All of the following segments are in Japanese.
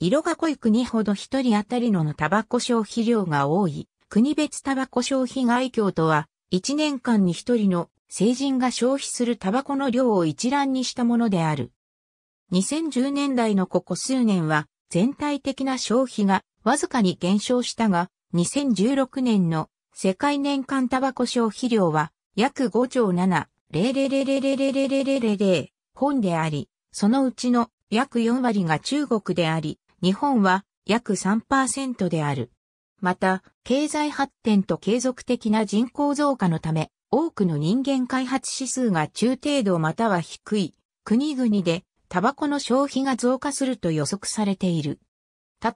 色が濃い国ほど一人当たりののタバコ消費量が多い。国別タバコ消費愛況とは、1年間に一人の成人が消費するタバコの量を一覧にしたものである。2010年代のここ数年は、全体的な消費がわずかに減少したが、2016年の世界年間タバコ消費量は約5兆7 0 0 0 0 0 0本であり、そのうちの約4割が中国であり、日本は約3%である。また、経済発展と継続的な人口増加のため、多くの人間開発指数が中程度または低い国々でタバコの消費が増加すると予測されている。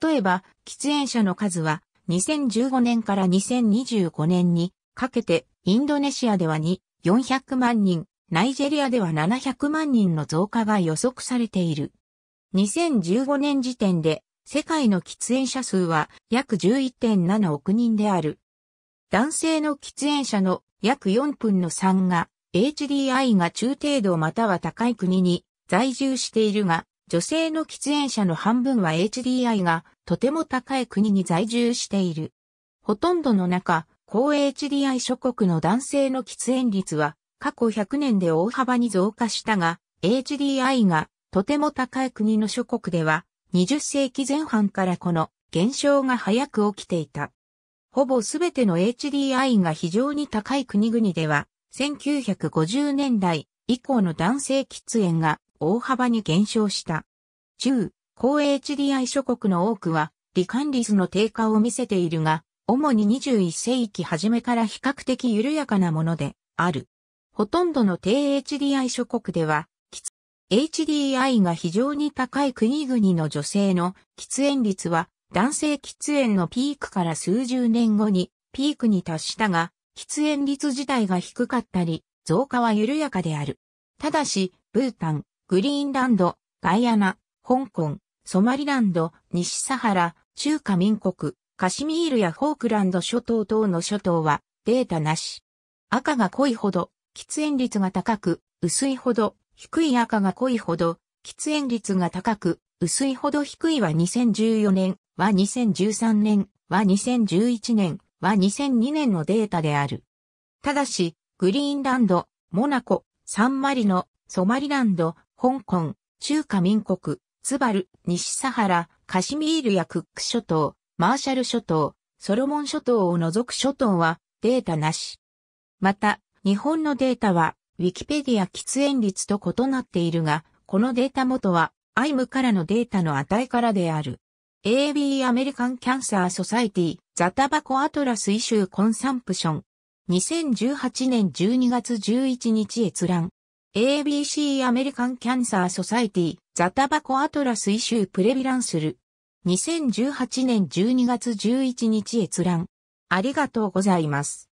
例えば、喫煙者の数は2015年から2025年にかけてインドネシアでは2、400万人、ナイジェリアでは700万人の増加が予測されている。2015年時点で世界の喫煙者数は約11.7億人である。男性の喫煙者の約4分の3が HDI が中程度または高い国に在住しているが、女性の喫煙者の半分は HDI がとても高い国に在住している。ほとんどの中、高 HDI 諸国の男性の喫煙率は過去100年で大幅に増加したが、HDI がとても高い国の諸国では、20世紀前半からこの現象が早く起きていた。ほぼすべての HDI が非常に高い国々では、1950年代以降の男性喫煙が大幅に減少した。中、高 HDI 諸国の多くは、罹患率の低下を見せているが、主に21世紀初めから比較的緩やかなものである。ほとんどの低 HDI 諸国では、HDI が非常に高い国々の女性の喫煙率は男性喫煙のピークから数十年後にピークに達したが、喫煙率自体が低かったり、増加は緩やかである。ただし、ブータン、グリーンランド、ガイアナ、香港、ソマリランド、西サハラ、中華民国、カシミールやフォークランド諸島等の諸島はデータなし。赤が濃いほど喫煙率が高く、薄いほど低い赤が濃いほど、喫煙率が高く、薄いほど低いは2014年、は2013年、は2011年、は2002年のデータである。ただし、グリーンランド、モナコ、サンマリノ、ソマリランド、香港、中華民国、ツバル、西サハラ、カシミールやクック諸島、マーシャル諸島、ソロモン諸島を除く諸島はデータなし。また、日本のデータはウィキペディア喫煙率と異なっているが、このデータ元は、アイムからのデータの値からである。AB アメリカンキャンサーソサイティ、ザタバコアトラスイシューコンサンプション。2018年12月11日閲覧。ABC アメリカンキャンサーソサイティ、ザタバコアトラスイシュープレビランスル。2018年12月11日閲覧。ありがとうございます。